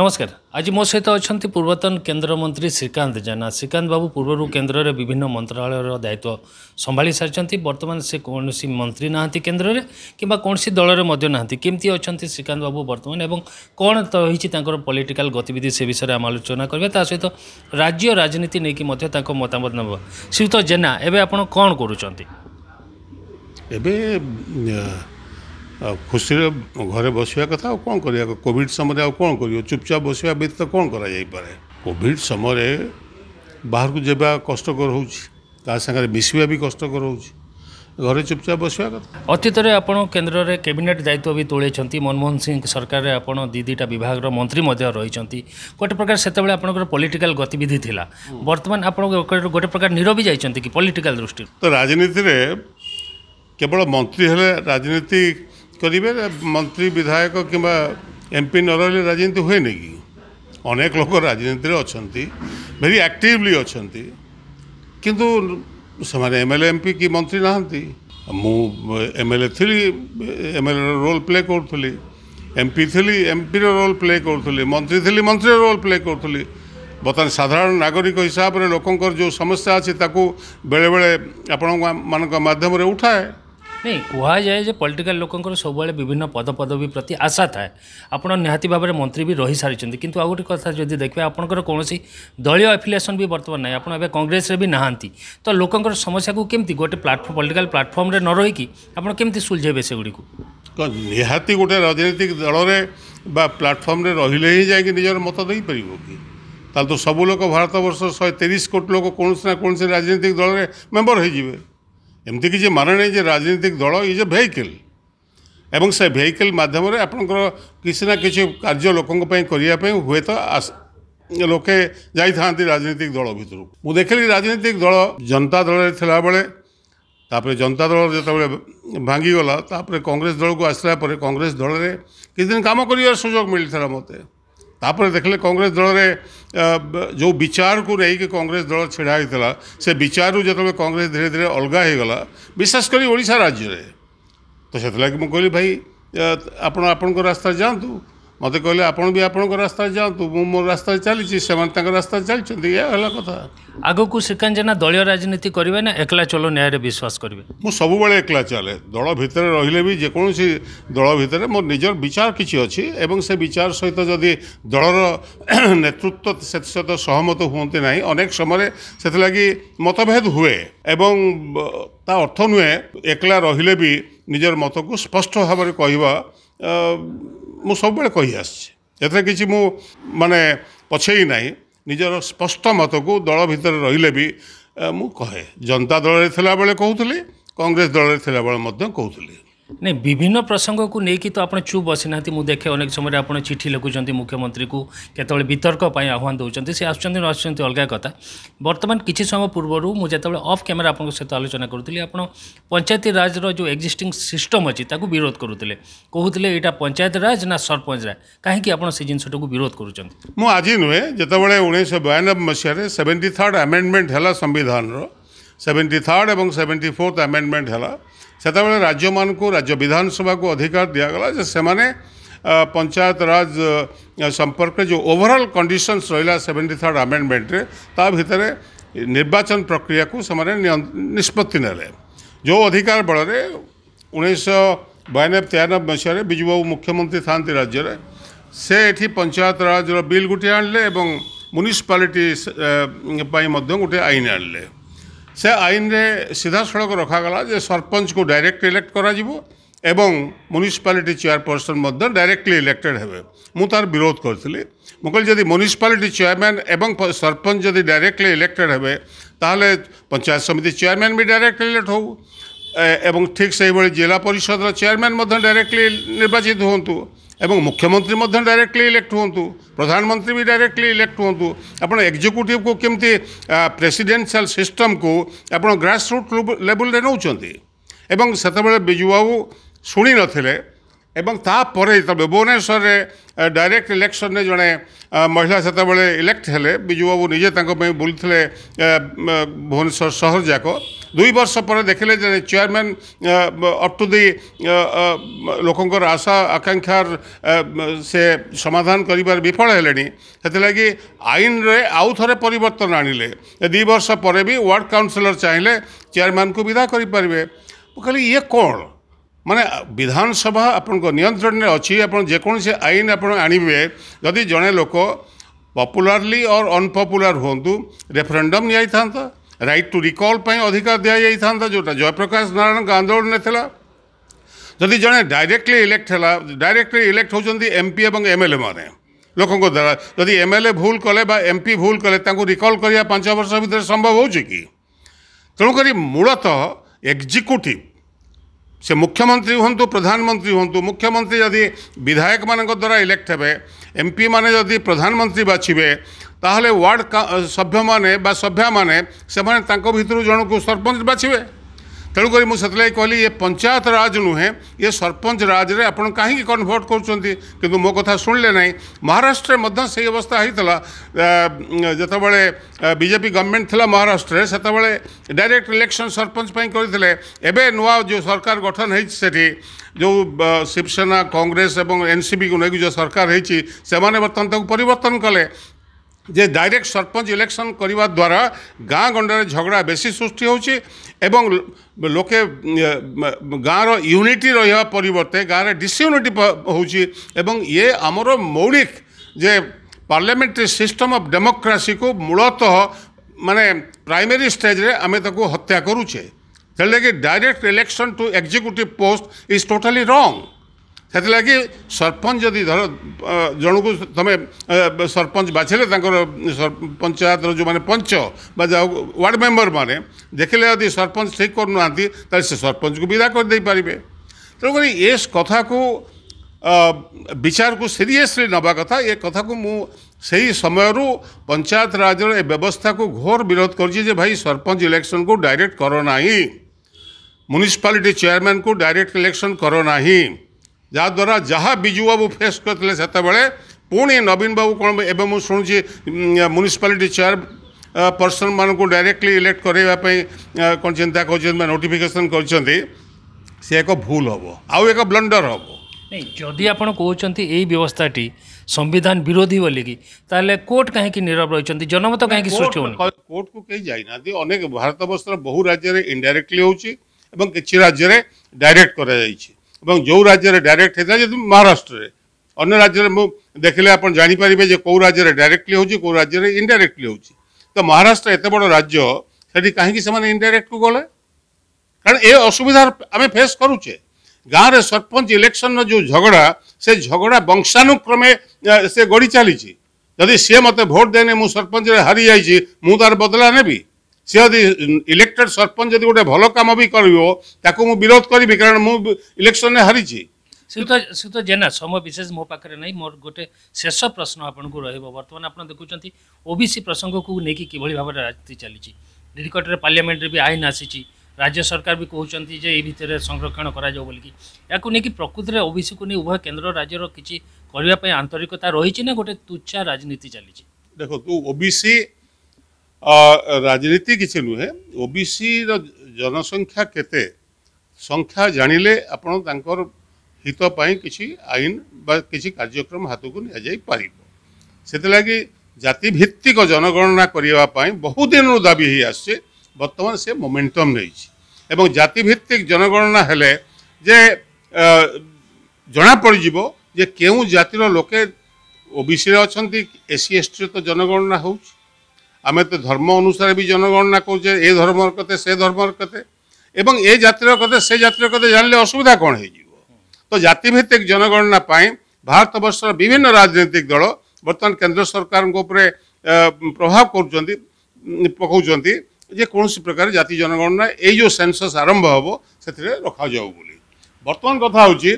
নমস্কার আজ মো সহ অনেক পূর্বতন কেন্দ্রমন্ত্রী শ্রীকান্ত জেনা শ্রীকান্ত বাবু পূর্বর কেন্দ্রের বিভিন্ন মন্ত্রণালয়ের দায়িত্ব সম্ভাড়ি সারি বর্তমান সে কৌশি মন্ত্রী না কেন্দ্রের কিংবা কৌশি দলের মধ্যে না কমিটি অনেক শ্রীকান্ত বাবু বর্তমান এবং কোণ রয়েছে তাঁর পলিটিকাল গতিবিধি সে বিষয়ে আমি আলোচনা করবে তা সহ রাজ্য রাজনীতি নিয়ে মধ্যে তাঁর মতামত নেব শ্রীযুক্ত জেনা এবার আপনার কোণ করছেন এবার ଆଉ ଖୁସିରେ ଘରେ ବସିବା କଥା ଆଉ କ'ଣ କରିବା କୋଭିଡ଼ ସମୟରେ ଆଉ କ'ଣ କରିବ ଚୁପଚାପ ବସିବା ବ୍ୟତୀତ କ'ଣ କରାଯାଇପାରେ କୋଭିଡ଼ ସମୟରେ ବାହାରକୁ ଯିବା କଷ୍ଟକର ହେଉଛି ତା ସାଙ୍ଗରେ ମିଶିବା ବି କଷ୍ଟକର ହେଉଛି ଘରେ ଚୁପଚାପ ବସିବା କଥା ଅତୀତରେ ଆପଣ କେନ୍ଦ୍ରରେ କ୍ୟାବିନେଟ୍ ଦାୟିତ୍ୱ ବି ତୋଳାଇଛନ୍ତି ମନମୋହନ ସିଂ ସରକାରରେ ଆପଣ ଦୁଇ ଦୁଇଟା ବିଭାଗର ମନ୍ତ୍ରୀ ମଧ୍ୟ ରହିଛନ୍ତି ଗୋଟେ ପ୍ରକାର ସେତେବେଳେ ଆପଣଙ୍କର ପଲିଟିକାଲ ଗତିବିଧି ଥିଲା ବର୍ତ୍ତମାନ ଆପଣ ଗୋଟେ ପ୍ରକାର ନିରବି ଯାଇଛନ୍ତି କି ପଲିଟିକାଲ ଦୃଷ୍ଟିରୁ ତ ରାଜନୀତିରେ କେବଳ ମନ୍ତ୍ରୀ ହେଲେ ରାଜନୀତି କରିବେ ମନ୍ତ୍ରୀ ବିଧାୟକ କିମ୍ବା ଏମ୍ପି ନ ରହିଲେ ରାଜନୀତି ହୁଏନି କି ଅନେକ ଲୋକ ରାଜନୀତିରେ ଅଛନ୍ତି ଭେରି ଆକ୍ଟିଭଲି ଅଛନ୍ତି କିନ୍ତୁ ସେମାନେ ଏମ୍ ଏଲ୍ ଏ ଏମ୍ପି କି ମନ୍ତ୍ରୀ ନାହାନ୍ତି ମୁଁ ଏମ୍ ଏଲ୍ ଏ ଥିଲି ଏମ୍ ଏଲ୍ ଏର ରୋଲ୍ ପ୍ଲେ କରୁଥିଲି ଏମ୍ପି ଥିଲି ଏମ୍ପିର ରୋଲ୍ ପ୍ଲେ କରୁଥିଲି ମନ୍ତ୍ରୀ ଥିଲି ମନ୍ତ୍ରୀର ରୋଲ୍ ପ୍ଲେ କରୁଥିଲି ବର୍ତ୍ତମାନ ସାଧାରଣ ନାଗରିକ ହିସାବରେ ଲୋକଙ୍କର ଯେଉଁ ସମସ୍ୟା ଅଛି ତାକୁ ବେଳେବେଳେ ଆପଣମାନଙ୍କ ମାଧ୍ୟମରେ ଉଠାଏ ନାଇଁ କୁହାଯାଏ ଯେ ପଲିଟିକାଲ ଲୋକଙ୍କର ସବୁବେଳେ ବିଭିନ୍ନ ପଦପଦବୀ ପ୍ରତି ଆଶା ଥାଏ ଆପଣ ନିହାତି ଭାବରେ ମନ୍ତ୍ରୀ ବି ରହିସାରିଛନ୍ତି କିନ୍ତୁ ଆଉ ଗୋଟେ କଥା ଯଦି ଦେଖିବେ ଆପଣଙ୍କର କୌଣସି ଦଳୀୟ ଆଫିଲିଏସନ୍ ବି ବର୍ତ୍ତମାନ ନାହିଁ ଆପଣ ଏବେ କଂଗ୍ରେସରେ ବି ନାହାନ୍ତି ତ ଲୋକଙ୍କର ସମସ୍ୟାକୁ କେମିତି ଗୋଟେ ପ୍ଲାଟଫର୍ମ ପଲିଟିକାଲ ପ୍ଲାଟଫର୍ମରେ ନ ରହିକି ଆପଣ କେମିତି ସୁଲଝେଇବେ ସେଗୁଡ଼ିକୁ ନିହାତି ଗୋଟେ ରାଜନୈତିକ ଦଳରେ ବା ପ୍ଲାଟଫର୍ମରେ ରହିଲେ ହିଁ ଯାଇକି ନିଜର ମତ ଦେଇପାରିବ କି ତାହେଲେ ତ ସବୁ ଲୋକ ଭାରତବର୍ଷ ଶହେ ତିରିଶ କୋଟି ଲୋକ କୌଣସି ନା କୌଣସି ରାଜନୈତିକ ଦଳରେ ମେମ୍ବର ହୋଇଯିବେ ଏମିତି କିଛି ମାନେ ନାହିଁ ଯେ ରାଜନୈତିକ ଦଳ ଇଜ୍ ଏ ଭେହିକିଲ୍ ଏବଂ ସେ ଭେହିକିଲ୍ ମାଧ୍ୟମରେ ଆପଣଙ୍କର କିଛି ନା କିଛି କାର୍ଯ୍ୟ ଲୋକଙ୍କ ପାଇଁ କରିବା ପାଇଁ ହୁଏତ ଲୋକେ ଯାଇଥାନ୍ତି ରାଜନୈତିକ ଦଳ ଭିତରକୁ ମୁଁ ଦେଖିଲି ରାଜନୈତିକ ଦଳ ଜନତା ଦଳରେ ଥିଲାବେଳେ ତାପରେ ଜନତା ଦଳ ଯେତେବେଳେ ଭାଙ୍ଗିଗଲା ତାପରେ କଂଗ୍ରେସ ଦଳକୁ ଆସିଲା ପରେ କଂଗ୍ରେସ ଦଳରେ କିଛିଦିନ କାମ କରିବାର ସୁଯୋଗ ମିଳିଥିଲା ମୋତେ ତାପରେ ଦେଖିଲେ କଂଗ୍ରେସ ଦଳରେ ଯେଉଁ ବିଚାରକୁ ନେଇକି କଂଗ୍ରେସ ଦଳ ଛିଡ଼ା ହୋଇଥିଲା ସେ ବିଚାରରୁ ଯେତେବେଳେ କଂଗ୍ରେସ ଧୀରେ ଧୀରେ ଅଲଗା ହୋଇଗଲା ବିଶେଷ କରି ଓଡ଼ିଶା ରାଜ୍ୟରେ ତ ସେଥିଲାଗି ମୁଁ କହିଲି ଭାଇ ଆପଣ ଆପଣଙ୍କ ରାସ୍ତା ଯାଆନ୍ତୁ ମୋତେ କହିଲେ ଆପଣ ବି ଆପଣଙ୍କ ରାସ୍ତାରେ ଯାଆନ୍ତୁ ମୁଁ ମୋ ରାସ୍ତାରେ ଚାଲିଛି ସେମାନେ ତାଙ୍କ ରାସ୍ତାରେ ଚାଲିଛନ୍ତି ଏହା ହେଲା କଥା ଆଗକୁ ଶ୍ରୀକାନ୍ତ ଜେନା ଦଳୀୟ ରାଜନୀତି କରିବେ ନା ଏକଲା ଚଲୋ ନ୍ୟାୟରେ ବିଶ୍ୱାସ କରିବେ ମୁଁ ସବୁବେଳେ ଏକଲା ଚାଲେ ଦଳ ଭିତରେ ରହିଲେ ବି ଯେକୌଣସି ଦଳ ଭିତରେ ମୋର ନିଜର ବିଚାର କିଛି ଅଛି ଏବଂ ସେ ବିଚାର ସହିତ ଯଦି ଦଳର ନେତୃତ୍ୱ ସେଥି ସହିତ ସହମତ ହୁଅନ୍ତି ନାହିଁ ଅନେକ ସମୟରେ ସେଥିଲାଗି ମତଭେଦ ହୁଏ ଏବଂ ତା ଅର୍ଥ ନୁହେଁ ଏକଲା ରହିଲେ ବି ନିଜର ମତକୁ ସ୍ପଷ୍ଟ ଭାବରେ କହିବା ମୁଁ ସବୁବେଳେ କହିଆସିଛି ଏଥିରେ କିଛି ମୁଁ ମାନେ ପଛେଇ ନାହିଁ ନିଜର ସ୍ପଷ୍ଟ ମତକୁ ଦଳ ଭିତରେ ରହିଲେ ବି ମୁଁ କହେ ଜନତା ଦଳରେ ଥିଲାବେଳେ କହୁଥିଲି କଂଗ୍ରେସ ଦଳରେ ଥିଲାବେଳେ ମଧ୍ୟ କହୁଥିଲି ନାଇଁ ବିଭିନ୍ନ ପ୍ରସଙ୍ଗକୁ ନେଇକି ତ ଆପଣ ଚୁପ୍ ବସିନାହାନ୍ତି ମୁଁ ଦେଖେ ଅନେକ ସମୟରେ ଆପଣ ଚିଠି ଲେଖୁଛନ୍ତି ମୁଖ୍ୟମନ୍ତ୍ରୀକୁ କେତେବେଳେ ବିତର୍କ ପାଇଁ ଆହ୍ୱାନ ଦେଉଛନ୍ତି ସେ ଆସୁଛନ୍ତି ନ ଆସୁଛନ୍ତି ଅଲଗା କଥା ବର୍ତ୍ତମାନ କିଛି ସମୟ ପୂର୍ବରୁ ମୁଁ ଯେତେବେଳେ ଅଫ୍ କ୍ୟାମେରା ଆପଣଙ୍କ ସହିତ ଆଲୋଚନା କରୁଥିଲି ଆପଣ ପଞ୍ଚାୟତି ରାଜର ଯେଉଁ ଏକ୍ଜିଷ୍ଟିଂ ସିଷ୍ଟମ୍ ଅଛି ତାକୁ ବିରୋଧ କରୁଥିଲେ କହୁଥିଲେ ଏଇଟା ପଞ୍ଚାୟତ ରାଜ ନା ସରପଞ୍ଚ ରାଜ କାହିଁକି ଆପଣ ସେ ଜିନିଷଟାକୁ ବିରୋଧ କରୁଛନ୍ତି ମୁଁ ଆଜି ନୁହେଁ ଯେତେବେଳେ ଉଣେଇଶହ ବୟାନବେ ମସିହାରେ ସେଭେଣ୍ଟି ଥାର୍ଡ଼ ଆମେଣ୍ଡମେଣ୍ଟ ହେଲା ସମ୍ବିଧାନର सेवेन्टी थार्ड और सेवेन्टी फोर्थ आमेडमेंट है से राज्य मानक राज्य विधानसभा को अधिकार दिगला जो से पंचायत राज संपर्क जो ओभरअल कंडीशंस रहा सेवेन्टी थर्ड आमेडमेंट्रे भितर निर्वाचन प्रक्रिया को से निष्पत्ति ने जो अधिकार बल में उन्नीस बयानबे तेयानबे मसीह विजु बाबू मुख्यमंत्री था राज्य से पंचायत राज बिल गोटे आनले और गोटे आईन आनले ᱥᱮ আইনৰে સીધા সড়ক ৰখা গলা যে सरपंचক ডাইরেক্ট ইলেক্ট কৰা দিব আৰু মউনিসিপালিটি চিয়ৰ পার্সনৰ মধ্য ডাইরেক্টলি ইলেক্টেড হবে মুঁтар বিৰোধ কৰিছিলি মকল যদি মউনিসিপালিটি চAIRMAN আৰু सरपंच যদি ডাইরেক্টলি ইলেক্টেড হবে таহলে পঞ্চায়ত সমিতি চAIRMANো ডাইরেক্টলি ইলেক্ট হ'ব এবং ঠিক সেইভাবে জেলা পরিষদর চেয়ারম্যান মধ্যে ডাইরেক্টলি নির্বাচিত হুঁতু এবং মুখ্যমন্ত্রী মধ্যে ডাইরেক্টলি ইলেক্ট হুঁতু প্রধানমন্ত্রী বি ডাইরেক্টলি ইলেক্ট হুঁতু আপনার এক্সিকুটিভ কু কমি ପ୍ରେସିଡେନ୍ସିଆଲ সিষ্টম কু আপনার গ্রাসরুট লেভেল ଏବଂ এবং সেতবে বিজুবাবু ଶୁଣି নথিলে। ଏବଂ ତାପରେ ଯେତେବେଳେ ଭୁବନେଶ୍ୱରରେ ଡାଇରେକ୍ଟ ଇଲେକ୍ସନରେ ଜଣେ ମହିଳା ସେତେବେଳେ ଇଲେକ୍ଟ ହେଲେ ବିଜୁବାବୁ ନିଜେ ତାଙ୍କ ପାଇଁ ବୁଲୁଥିଲେ ଭୁବନେଶ୍ୱର ସହର ଯାକ ଦୁଇ ବର୍ଷ ପରେ ଦେଖିଲେ ଯେ ଚେୟାରମ୍ୟାନ୍ ଅପ୍ ଟୁ ଦି ଲୋକଙ୍କର ଆଶା ଆକାଂକ୍ଷାର ସେ ସମାଧାନ କରିବାରେ ବିଫଳ ହେଲେଣି ସେଥିଲାଗି ଆଇନରେ ଆଉ ଥରେ ପରିବର୍ତ୍ତନ ଆଣିଲେ ଦୁଇ ବର୍ଷ ପରେ ବି ୱାର୍ଡ଼ କାଉନସିଲର ଚାହିଁଲେ ଚେୟାରମ୍ୟାନ୍କୁ ବିଦା କରିପାରିବେ ମୁଁ କହିଲି ଇଏ କ'ଣ ମାନେ ବିଧାନସଭା ଆପଣଙ୍କ ନିୟନ୍ତ୍ରଣରେ ଅଛି ଆପଣ ଯେକୌଣସି ଆଇନ ଆପଣ ଆଣିବେ ଯଦି ଜଣେ ଲୋକ ପପୁଲାରଲି ଅର୍ ଅନପପୁଲାର ହୁଅନ୍ତୁ ରେଫରେଣ୍ଡମ୍ ନିଆଯାଇଥାନ୍ତା ରାଇଟ୍ ଟୁ ରିକଲ୍ ପାଇଁ ଅଧିକାର ଦିଆଯାଇଥାନ୍ତା ଯେଉଁଟା ଜୟପ୍ରକାଶ ନାରାୟଣଙ୍କ ଆନ୍ଦୋଳନରେ ଥିଲା ଯଦି ଜଣେ ଡାଇରେକ୍ଟଲି ଇଲେକ୍ଟ ହେଲା ଡାଇରେକ୍ଟଲି ଇଲେକ୍ଟ ହେଉଛନ୍ତି ଏମ୍ପି ଏବଂ ଏମ୍ଏଲ୍ଏ ମାନେ ଲୋକଙ୍କ ଦ୍ୱାରା ଯଦି ଏମ୍ଏଲ୍ଏ ଭୁଲ କଲେ ବା ଏମ୍ପି ଭୁଲ କଲେ ତାଙ୍କୁ ରିକଲ୍ କରିବା ପାଞ୍ଚ ବର୍ଷ ଭିତରେ ସମ୍ଭବ ହେଉଛି କି ତେଣୁକରି ମୂଳତଃ ଏକ୍ଜିକ୍ୟୁଟିଭ୍ ସେ ମୁଖ୍ୟମନ୍ତ୍ରୀ ହୁଅନ୍ତୁ ପ୍ରଧାନମନ୍ତ୍ରୀ ହୁଅନ୍ତୁ ମୁଖ୍ୟମନ୍ତ୍ରୀ ଯଦି ବିଧାୟକମାନଙ୍କ ଦ୍ୱାରା ଇଲେକ୍ଟ ହେବେ ଏମ୍ ପିମାନେ ଯଦି ପ୍ରଧାନମନ୍ତ୍ରୀ ବାଛିବେ ତାହେଲେ ୱାର୍ଡ଼ ସଭ୍ୟମାନେ ବା ସଭ୍ୟାମାନେ ସେମାନେ ତାଙ୍କ ଭିତରୁ ଜଣକୁ ସରପଞ୍ଚ ବାଛିବେ ତେଣୁକରି ମୁଁ ସେଥିଲାଗି କହିଲି ଏ ପଞ୍ଚାୟତ ରାଜ ନୁହେଁ ଏ ସରପଞ୍ଚ ରାଜରେ ଆପଣ କାହିଁକି କନଭର୍ଟ କରୁଛନ୍ତି କିନ୍ତୁ ମୋ କଥା ଶୁଣିଲେ ନାହିଁ ମହାରାଷ୍ଟ୍ରରେ ମଧ୍ୟ ସେଇ ଅବସ୍ଥା ହୋଇଥିଲା ଯେତେବେଳେ ବିଜେପି ଗଭର୍ଣ୍ଣମେଣ୍ଟ ଥିଲା ମହାରାଷ୍ଟ୍ରରେ ସେତେବେଳେ ଡାଇରେକ୍ଟ ଇଲେକ୍ସନ୍ ସରପଞ୍ଚ ପାଇଁ କରିଥିଲେ ଏବେ ନୂଆ ଯେଉଁ ସରକାର ଗଠନ ହୋଇଛି ସେଠି ଯେଉଁ ଶିବସେନା କଂଗ୍ରେସ ଏବଂ ଏନ୍ସିବିକୁ ନେଇକି ଯେଉଁ ସରକାର ହୋଇଛି ସେମାନେ ବର୍ତ୍ତମାନ ତାକୁ ପରିବର୍ତ୍ତନ କଲେ যে ডাইরেক্ট সরপঞ্চ ইলেকশন করা দ্বারা গাঁ গণ্ডার ঝগড়া বেশি সৃষ্টি হচ্ছে এবং লোকে গাঁর ইউনিটি রহবা পরিবর্তে গাঁরে ডিসইউনিটি হচ্ছে এবং ইয়ে আমার মৌলিক যে পার্লামেটারি সিস্টম অফ ডেমোক্রাসি কু মূলতঃ মানে প্রাইমেরি স্টেজে আমি তাকে হত্যা করুছে তেলে কি direct election to executive post is totally wrong से लगे सरपंच जदि जन को तुम सरपंच बाछले पंचायत जो मैंने पंच वार्ड मेम्बर मैंने देखे यदि सरपंच ठीक करूना सरपंच को विदा करदे पारे तेणुक कथा को विचार को सीरीयसली नवा कथा ये कथा को मुझे समय पंचायत राज व्यवस्था को घोर विरोध कर भाई सरपंच इलेक्शन को डायरेक्ट करो ना म्यूनिशपाट चेयरमैन को डायरेक्ट इलेक्शन करो ना ही। ଯାହାଦ୍ୱାରା ଯାହା ବିଜୁ ବାବୁ ଫେସ୍ କରିଥିଲେ ସେତେବେଳେ ପୁଣି ନବୀନ ବାବୁ କ'ଣ ଏବେ ମୁଁ ଶୁଣୁଛି municipality chairperson directly elect କରାଇବା ପାଇଁ କ'ଣ ଚିନ୍ତା କରୁଛନ୍ତି ବା ନୋଟିଫିକେସନ୍ କରିଛନ୍ତି ସେ ଏକ ଭୁଲ ହେବ ଆଉ ଏକ ବ୍ଲଣ୍ଡର ହେବ ନାଇଁ ଯଦି ଆପଣ କହୁଛନ୍ତି ଏଇ ବ୍ୟବସ୍ଥାଟି ସମ୍ବିଧାନ ବିରୋଧୀ ବୋଲିକି ତାହେଲେ କୋର୍ଟ କାହିଁକି ନିରବ ରହିଛନ୍ତି ଜନମତ କାହିଁକି ସୃଷ୍ଟି ହେଉନି କୋର୍ଟକୁ କେହି ଯାଇନାହାନ୍ତି ଅନେକ ଭାରତବର୍ଷର ବହୁ ରାଜ୍ୟରେ ଇନଡାଇରେକ୍ଟଲି ହେଉଛି ଏବଂ କିଛି ରାଜ୍ୟରେ ଡାଇରେକ୍ଟ କରାଯାଇଛି ଏବଂ ଯେଉଁ ରାଜ୍ୟରେ ଡାଇରେକ୍ଟ ହେଇଥିଲା ଯଦି ମହାରାଷ୍ଟ୍ରରେ ଅନ୍ୟ ରାଜ୍ୟରେ ମୁଁ ଦେଖିଲେ ଆପଣ ଜାଣିପାରିବେ ଯେ କେଉଁ ରାଜ୍ୟରେ ଡାଇରେକ୍ଟଲି ହେଉଛି କେଉଁ ରାଜ୍ୟରେ ଇନଡାଇରେକ୍ଟଲି ହେଉଛି ତ ମହାରାଷ୍ଟ୍ର ଏତେ ବଡ଼ ରାଜ୍ୟ ସେଠି କାହିଁକି ସେମାନେ ଇନଡାଇରେକ୍ଟକୁ ଗଲେ କାରଣ ଏ ଅସୁବିଧା ଆମେ ଫେସ୍ କରୁଛେ ଗାଁରେ ସରପଞ୍ଚ ଇଲେକ୍ସନର ଯେଉଁ ଝଗଡ଼ା ସେ ଝଗଡ଼ା ବଂଶାନୁକ୍ରମେ ସେ ଗଡ଼ି ଚାଲିଛି ଯଦି ସିଏ ମୋତେ ଭୋଟ୍ ଦେନେ ମୁଁ ସରପଞ୍ଚରେ ହାରିଯାଇଛି ମୁଁ ତାର ବଦଲା ନେବି সে যদি ইলেক্টেড সরপঞ্চ যদি গোটে ভালো কাম বি করব তাকে মু বিরোধ করবি কারণ মু ইলেকশন হারিছি শ্রীযুক্ত শ্রীযুক্ত জেনা সময় বিশেষ মো পাখে নাই মোর গোটে শেষ প্রশ্ন আপনার রহব বর্তমানে আপনার দেখুছেন ওবিসি প্রসঙ্গক নেই কিভাবে ভাবে রাজনীতি চালছে নিকটরে পার্লামেন্টরে বি আইন আসিছি রাজ্য সরকার বি কুমার যে এই ভিতরে সংরক্ষণ করা যাও বলি এখন নেই প্রকৃতরে ওবিসি কু উভয় কেন্দ্র রাজ্যর কিছু করা আন্তরিকতা রয়েছে না গোটে তুচ্ছা রাজনীতি চালছে দেখো ওবিসি ରାଜନୀତି କିଛି ନୁହେଁ ଓବିସିର ଜନସଂଖ୍ୟା କେତେ ସଂଖ୍ୟା ଜାଣିଲେ ଆପଣ ତାଙ୍କର হিত পাই কিছু আইন বা কিছু কার্যক্রম হাতক নিয়ে পারিব সেগে জাতিভিত্তিক জনগণনা করা বহু দিন দাবি হয়ে আসছে বর্তমান সে মোমেন্টম নেইছে এবং জাতিভিত্তিক জনগণনা হলে যে জনা পড়িব যে কেউ জাতির লোকে ওবিসি অনেক এসি এসটি তো জনগণনা হচ্ছে ଆମେ ତ ଧର୍ମ ଅନୁସାରେ ବି ଜନଗଣନା କରୁଛେ ଏ ଧର୍ମର କେତେ ସେ ଧର୍ମର କେତେ ଏବଂ ଏ ଜାତିର କେତେ ସେ ଜାତିର କେତେ ଜାଣିଲେ ଅସୁବିଧା କ'ଣ ହେଇଯିବ ତ ଜାତିଭିତ୍ତିକ ଜନଗଣନା ପାଇଁ ଭାରତବର୍ଷର ବିଭିନ୍ନ ରାଜନୈତିକ ଦଳ ବର୍ତ୍ତମାନ କେନ୍ଦ୍ର ସରକାରଙ୍କ ଉପରେ ପ୍ରଭାବ କରୁଛନ୍ତି ପକାଉଛନ୍ତି ଯେ କୌଣସି ପ୍ରକାର ଜାତି ଜନଗଣନା ଏଇ ଯେଉଁ ସେନ୍ସସ୍ ଆରମ୍ଭ ହେବ ସେଥିରେ ରଖାଯାଉ ବୋଲି ବର୍ତ୍ତମାନ କଥା ହେଉଛି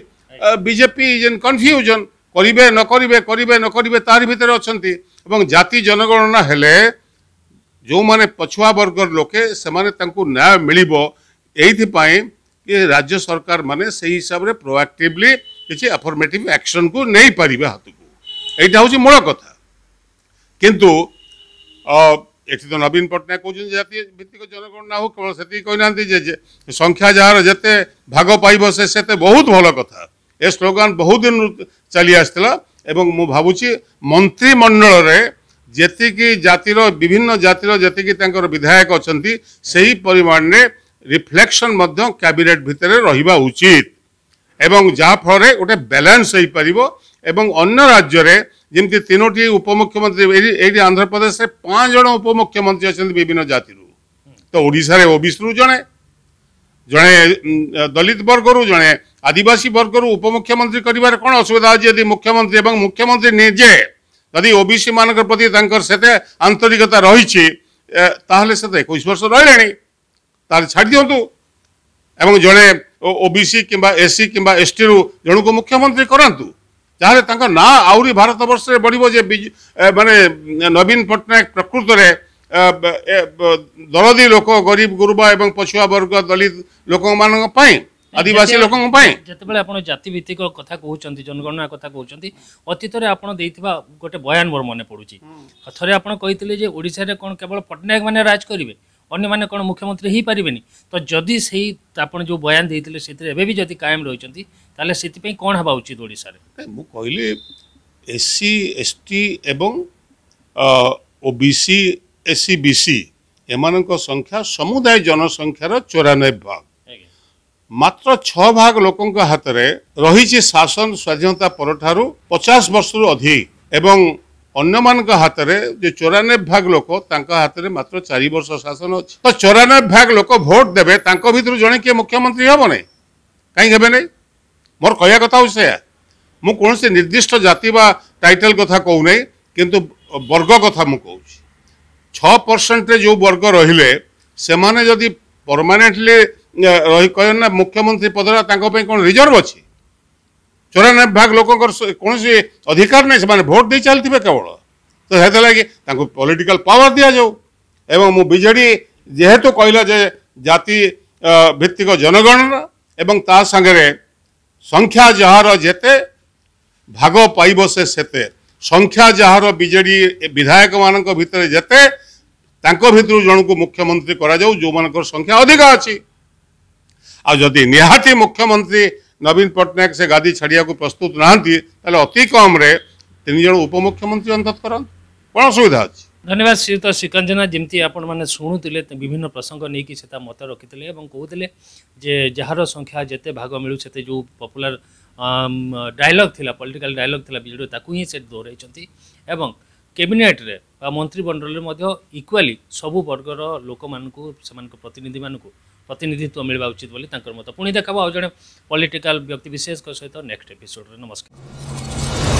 ବିଜେପି ଇଜ୍ ଇନ୍ କନଫ୍ୟୁଜନ୍ କରିବେ ନ କରିବେ କରିବେ ନ କରିବେ ତାରି ଭିତରେ ଅଛନ୍ତି ଏବଂ ଜାତି ଜନଗଣନା ହେଲେ जो मैंने पछुआ वर्गर लोके से न्याय मिल यहीपाई कि राज्य सरकार मैंने से हिसाब से प्रोआक्टिवली किसी अफर्मेटिव एक्शन को नहीं पारे हाथ को यहाँ हूँ मूल कथा किंतु ये तो नवीन पट्टनायक कौन जी भित्तिक जनगणना हो केवल से कहना संख्या जार जिते भाग पाइब से से बहुत भल कथा ए स्लोगान बहुत दिन चली आसला मुझुच्ची मंत्रिमंडल में ଯେତିକି ଜାତିର ବିଭିନ୍ନ ଜାତିର ଯେତିକି ତାଙ୍କର ବିଧାୟକ ଅଛନ୍ତି ସେହି ପରିମାଣରେ ରିଫ୍ଲେକ୍ସନ୍ ମଧ୍ୟ କ୍ୟାବିନେଟ୍ ଭିତରେ ରହିବା ଉଚିତ ଏବଂ ଯାହାଫଳରେ ଗୋଟେ ବ୍ୟାଲାନ୍ସ ହୋଇପାରିବ ଏବଂ ଅନ୍ୟ ରାଜ୍ୟରେ ଯେମିତି ତିନୋଟି ଉପମୁଖ୍ୟମନ୍ତ୍ରୀ ଏଇଠି ଆନ୍ଧ୍ରପ୍ରଦେଶରେ ପାଞ୍ଚ ଜଣ ଉପମୁଖ୍ୟମନ୍ତ୍ରୀ ଅଛନ୍ତି ବିଭିନ୍ନ ଜାତିରୁ ତ ଓଡ଼ିଶାରେ ଓବିସିରୁ ଜଣେ ଜଣେ ଦଲିତ ବର୍ଗରୁ ଜଣେ ଆଦିବାସୀ ବର୍ଗରୁ ଉପମୁଖ୍ୟମନ୍ତ୍ରୀ କରିବାରେ କ'ଣ ଅସୁବିଧା ଅଛି ଯଦି ମୁଖ୍ୟମନ୍ତ୍ରୀ ଏବଂ ମୁଖ୍ୟମନ୍ତ୍ରୀ ନିଜେ ଯଦି ଓବିସି ମାନଙ୍କ ପ୍ରତି ତାଙ୍କର ସେତେ ଆନ୍ତରିକତା ରହିଛି ତାହେଲେ ସେତେ ଏକୋଇଶ ବର୍ଷ ରହିଲାଣି ତାହେଲେ ଛାଡ଼ି ଦିଅନ୍ତୁ ଏବଂ ଜଣେ ଓବିସି କିମ୍ବା ଏସ୍ସି କିମ୍ବା ଏସ୍ଟିରୁ ଜଣକୁ ମୁଖ୍ୟମନ୍ତ୍ରୀ କରାନ୍ତୁ ଯାହାହେଲେ ତାଙ୍କ ନାଁ ଆହୁରି ଭାରତବର୍ଷରେ ବଢ଼ିବ ଯେ ମାନେ ନବୀନ ପଟ୍ଟନାୟକ ପ୍ରକୃତରେ ଦରଦୀ ଲୋକ ଗରିବ ଗୁରୁବା ଏବଂ ପଛୁଆ ବର୍ଗ ଦଳିତ ଲୋକମାନଙ୍କ ପାଇଁ আদিবাসী লোকଙ୍କ ପାଇଁ ଯେତେବେଳେ ଆପଣ ଜାତିଭିତ୍ତିକ କଥା କହୁଛନ୍ତି ଜନଗଣନା କଥା କହୁଛନ୍ତି ଅତୀତରେ ଆପଣ ଦେଇଥିବା ଗୋଟେ ବୟାନ ମୋର ମନେ ପଡ଼ୁଛି ଥରେ ଆପଣ କହିଥିଲେ ଯେ ଓଡ଼ିଶାରେ କ'ଣ କେବଳ ପଟ୍ଟନାୟକମାନେ ରାଜ କରିବେ ଅନ୍ୟମାନେ କ'ଣ ମୁଖ୍ୟମନ୍ତ୍ରୀ ହେଇପାରିବେନି ତ ଯଦି ସେଇ ଆପଣ ଯେଉଁ ବୟାନ ଦେଇଥିଲେ ସେଥିରେ ଏବେ ବି ଯଦି କାଏମ ରହିଛନ୍ତି ତାହେଲେ ସେଥିପାଇଁ କ'ଣ ହେବା ଉଚିତ ଓଡ଼ିଶାରେ ମୁଁ କହିଲି ଏସ୍ସି ଏସ୍ଟି ଏବଂ O B C S C B C ଏମାନଙ୍କ ସଂଖ୍ୟା ସମୁଦାୟ ଜନସଂଖ୍ୟାର ଚଉରାନବେ ଭାଗ ମାତ୍ର ଛଅ ଭାଗ ଲୋକଙ୍କ ହାତରେ ରହିଛି ଶାସନ ସ୍ୱାଧୀନତା ପରଠାରୁ ପଚାଶ ବର୍ଷରୁ ଅଧିକ ଏବଂ ଅନ୍ୟମାନଙ୍କ ହାତରେ ଯେ ଚଉରାନବେ ଭାଗ ଲୋକ ତାଙ୍କ ହାତରେ ମାତ୍ର ଚାରି ବର୍ଷ ଶାସନ ଅଛି ତ ଚଉରାନବେ ଭାଗ ଲୋକ ଭୋଟ ଦେବେ ତାଙ୍କ ଭିତରୁ ଜଣେ କିଏ ମୁଖ୍ୟମନ୍ତ୍ରୀ ହେବ ନାହିଁ କାହିଁ ହେବେ ନାହିଁ ମୋର କହିବା କଥା ହେଉଛି ସେୟା ମୁଁ କୌଣସି ନିର୍ଦ୍ଦିଷ୍ଟ ଜାତି ବା ଟାଇଟେଲ୍ କଥା କହୁନାହିଁ କିନ୍ତୁ ବର୍ଗ କଥା ମୁଁ କହୁଛି ଛଅ ପରସେଣ୍ଟରେ ଯେଉଁ ବର୍ଗ ରହିଲେ ସେମାନେ ଯଦି ପରମାନେଣ୍ଟଲି କହିଲେ ନା ମୁଖ୍ୟମନ୍ତ୍ରୀ ପଦଟା ତାଙ୍କ ପାଇଁ କ'ଣ ରିଜର୍ଭ ଅଛି ଚଉରାନବେ ଭାଗ ଲୋକଙ୍କର କୌଣସି ଅଧିକାର ନାହିଁ ସେମାନେ ଭୋଟ ଦେଇ ଚାଲିଥିବେ କେବଳ ତ ସେଥିଲାଗି ତାଙ୍କୁ ପଲିଟିକାଲ ପାୱାର ଦିଆଯାଉ ଏବଂ ମୁଁ ବିଜେଡ଼ି ଯେହେତୁ କହିଲା ଯେ ଜାତି ଭିତ୍ତିକ ଜନଗଣନା ଏବଂ ତା ସାଙ୍ଗରେ ସଂଖ୍ୟା ଯାହାର ଯେତେ ଭାଗ ପାଇବ ସେ ସେତେ ସଂଖ୍ୟା ଯାହାର ବିଜେଡ଼ି ବିଧାୟକମାନଙ୍କ ଭିତରେ ଯେତେ ତାଙ୍କ ଭିତରୁ ଜଣକୁ ମୁଖ୍ୟମନ୍ତ୍ରୀ କରାଯାଉ ଯେଉଁମାନଙ୍କର ସଂଖ୍ୟା ଅଧିକା ଅଛି आदि निहाती मुख्यमंत्री नवीन पट्टनायक से गादी छाड़ा प्रस्तुत ना अति कम तीनज उपमुख्यमंत्री अंतत कर कौन असुविधा अच्छी ଧନ୍ୟବାଦ ଶ୍ରୀଯୁକ୍ତ ଶ୍ରୀକାନ୍ତ ଜେନା ଯେମିତି ଆପଣମାନେ ଶୁଣୁଥିଲେ ବିଭିନ୍ନ ପ୍ରସଙ୍ଗ ନେଇକି ସେ ତା ମତ ରଖିଥିଲେ ଏବଂ କହୁଥିଲେ ଯେ ଯାହାର ସଂଖ୍ୟା ଯେତେ ଭାଗ ମିଳୁ ସେତେ ଯେଉଁ ପପୁଲାର ଡାଇଲଗ୍ ଥିଲା ପଲିଟିକାଲ ଡାଇଲଗ୍ ଥିଲା ବିଜେଡ଼ିର ତାକୁ ହିଁ ସେ ଦୋହରାଇଛନ୍ତି ଏବଂ କ୍ୟାବିନେଟ୍ରେ ବା ମନ୍ତ୍ରୀ ମଣ୍ଡଳରେ ମଧ୍ୟ ଇକ୍ୱାଲି ସବୁ ବର୍ଗର ଲୋକମାନଙ୍କୁ ସେମାନଙ୍କ ପ୍ରତିନିଧିମାନଙ୍କୁ ପ୍ରତିନିଧିତ୍ୱ ମିଳିବା ଉଚିତ ବୋଲି ତାଙ୍କର ମତ ପୁଣି ଦେଖାବ ଆଉ ଜଣେ ପଲିଟିକାଲ ବ୍ୟକ୍ତିବିଶେଷଙ୍କ ସହିତ ନେକ୍ସଟ ଏପିସୋଡ଼ରେ ନମସ୍କାର